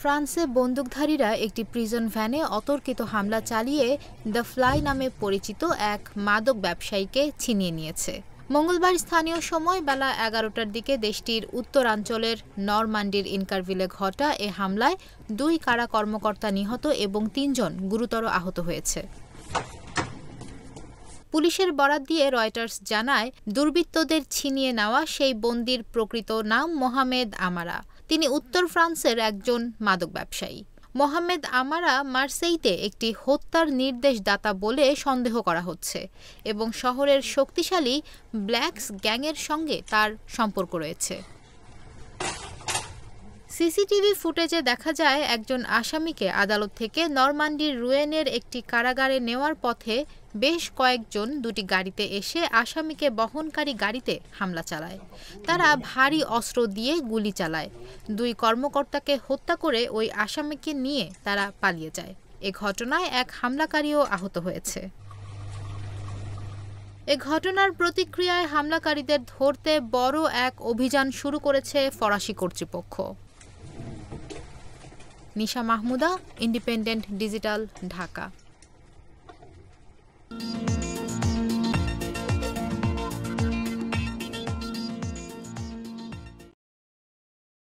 ফ্রান্সে বন্দুকধারীরা একটি প্রিজন ভ্যানে অতর্কিত হামলা চালিয়ে দ্য ফ্লাই নামে পরিচিত এক মাদক ব্যবসায়ীকে ছিনিয়ে নিয়েছে মঙ্গলবার স্থানীয় সময় বেলা এগারোটার দিকে দেশটির উত্তরাঞ্চলের নরমান্ডির ইনকারভিলে ঘটা এ হামলায় দুই কারা কর্মকর্তা নিহত এবং তিনজন গুরুতর আহত হয়েছে পুলিশের বরাত দিয়ে রয়টার্স জানায় দুর্বৃত্তদের ছিনিয়ে নেওয়া সেই বন্দির প্রকৃত নাম মোহামেদ আমারা তিনি উত্তর ফ্রান্সের একজন মাদক ব্যবসায়ী মোহাম্মেদ আমারা মার্সেইতে একটি হত্যার নির্দেশদাতা বলে সন্দেহ করা হচ্ছে এবং শহরের শক্তিশালী ব্ল্যাকস গ্যাংয়ের সঙ্গে তার সম্পর্ক রয়েছে সিসিটিভি ফুটেজে দেখা যায় একজন আসামিকে আদালত থেকে নরমান্ডির রুয়েনের একটি কারাগারে নেওয়ার পথে বেশ কয়েকজন দুটি গাড়িতে এসে আসামিকে বহনকারী গাড়িতে হামলা চালায় তারা ভারী অস্ত্র দিয়ে গুলি চালায় দুই কর্মকর্তাকে হত্যা করে ওই আসামিকে নিয়ে তারা পালিয়ে যায় এ ঘটনায় এক হামলাকারীও আহত হয়েছে এ ঘটনার প্রতিক্রিয়ায় হামলাকারীদের ধরতে বড় এক অভিযান শুরু করেছে ফরাসি কর্তৃপক্ষ নিশা মাহমুদা ইন্ডিপেন্ডেন্ট ডিজিটাল ঢাকা